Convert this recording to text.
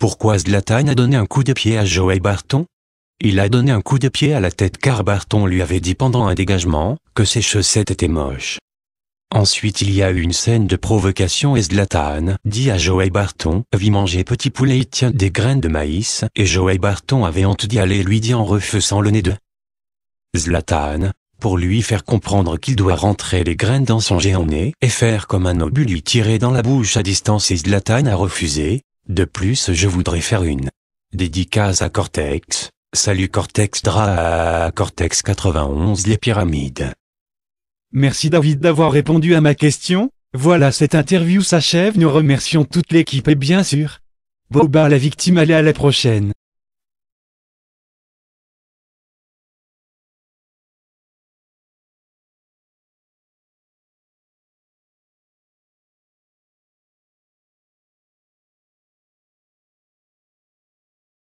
Pourquoi Zlatan a donné un coup de pied à Joey Barton Il a donné un coup de pied à la tête car Barton lui avait dit pendant un dégagement que ses chaussettes étaient moches. Ensuite il y a eu une scène de provocation et Zlatan dit à Joey Barton « vie manger petit poulet il tient des graines de maïs » et Joey Barton avait honte d'y aller lui dit en refusant le nez de Zlatan, pour lui faire comprendre qu'il doit rentrer les graines dans son géant nez et faire comme un obus lui tirer dans la bouche à distance et Zlatan a refusé, de plus je voudrais faire une dédicace à Cortex. Salut Cortex Dra Cortex 91 les pyramides. Merci David d'avoir répondu à ma question. Voilà cette interview s'achève. Nous remercions toute l'équipe et bien sûr, Boba la victime allez à la prochaine.